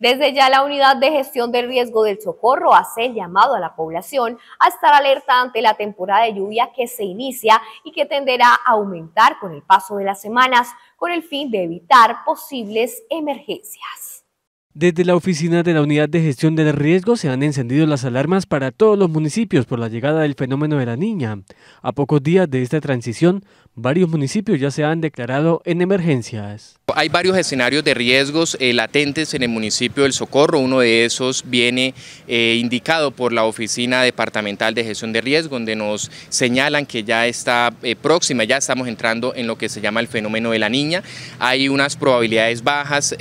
Desde ya la Unidad de Gestión del Riesgo del Socorro hace el llamado a la población a estar alerta ante la temporada de lluvia que se inicia y que tenderá a aumentar con el paso de las semanas con el fin de evitar posibles emergencias. Desde la oficina de la Unidad de Gestión del Riesgo se han encendido las alarmas para todos los municipios por la llegada del fenómeno de la niña. A pocos días de esta transición, varios municipios ya se han declarado en emergencias. Hay varios escenarios de riesgos eh, latentes en el municipio del Socorro. Uno de esos viene eh, indicado por la Oficina Departamental de Gestión de Riesgo, donde nos señalan que ya está eh, próxima, ya estamos entrando en lo que se llama el fenómeno de la niña. Hay unas probabilidades bajas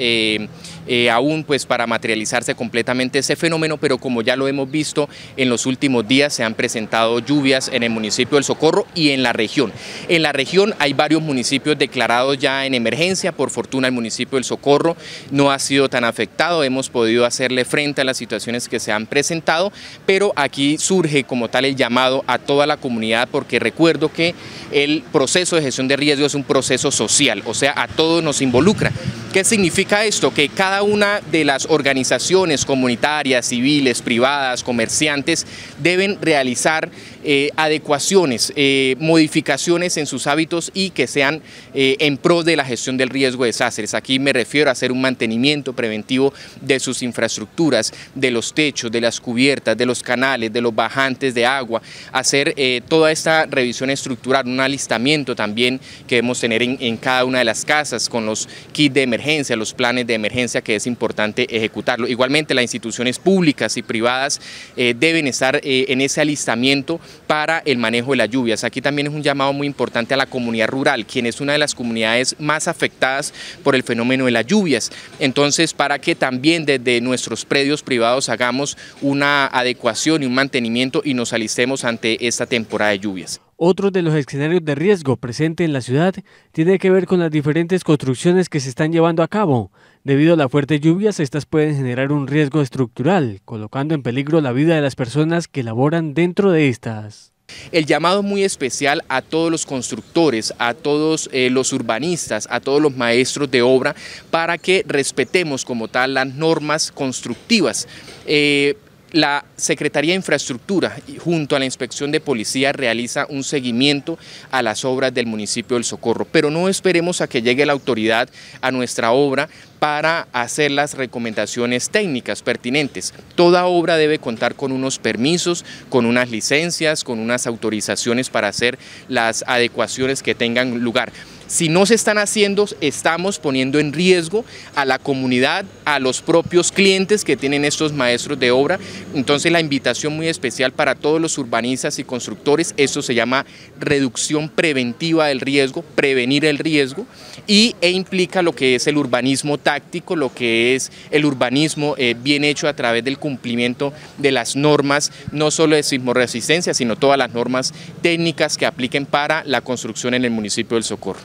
aún pues, para materializarse completamente ese fenómeno, pero como ya lo hemos visto en los últimos días, se han presentado lluvias en el municipio del Socorro y en la región. En la región hay varios municipios declarados ya en emergencia por el municipio del Socorro no ha sido tan afectado, hemos podido hacerle frente a las situaciones que se han presentado, pero aquí surge como tal el llamado a toda la comunidad porque recuerdo que el proceso de gestión de riesgo es un proceso social, o sea, a todos nos involucra. ¿Qué significa esto? Que cada una de las organizaciones comunitarias, civiles, privadas, comerciantes, deben realizar eh, adecuaciones, eh, modificaciones en sus hábitos y que sean eh, en pro de la gestión del riesgo de desastres. Aquí me refiero a hacer un mantenimiento preventivo de sus infraestructuras, de los techos, de las cubiertas, de los canales, de los bajantes de agua, hacer toda esta revisión estructural, un alistamiento también que debemos tener en, en cada una de las casas con los kits de emergencia los planes de emergencia que es importante ejecutarlo. Igualmente las instituciones públicas y privadas eh, deben estar eh, en ese alistamiento para el manejo de las lluvias. Aquí también es un llamado muy importante a la comunidad rural, quien es una de las comunidades más afectadas por el fenómeno de las lluvias. Entonces, para que también desde nuestros predios privados hagamos una adecuación y un mantenimiento y nos alistemos ante esta temporada de lluvias. Otro de los escenarios de riesgo presente en la ciudad tiene que ver con las diferentes construcciones que se están llevando a cabo. Debido a las fuertes lluvias, estas pueden generar un riesgo estructural, colocando en peligro la vida de las personas que laboran dentro de estas. El llamado muy especial a todos los constructores, a todos eh, los urbanistas, a todos los maestros de obra, para que respetemos como tal las normas constructivas. Eh, la Secretaría de Infraestructura, junto a la Inspección de Policía, realiza un seguimiento a las obras del municipio del Socorro, pero no esperemos a que llegue la autoridad a nuestra obra para hacer las recomendaciones técnicas pertinentes. Toda obra debe contar con unos permisos, con unas licencias, con unas autorizaciones para hacer las adecuaciones que tengan lugar. Si no se están haciendo, estamos poniendo en riesgo a la comunidad, a los propios clientes que tienen estos maestros de obra. Entonces la invitación muy especial para todos los urbanistas y constructores, eso se llama reducción preventiva del riesgo, prevenir el riesgo, y, e implica lo que es el urbanismo táctico, lo que es el urbanismo eh, bien hecho a través del cumplimiento de las normas, no solo de sismoresistencia, sino todas las normas técnicas que apliquen para la construcción en el municipio del Socorro.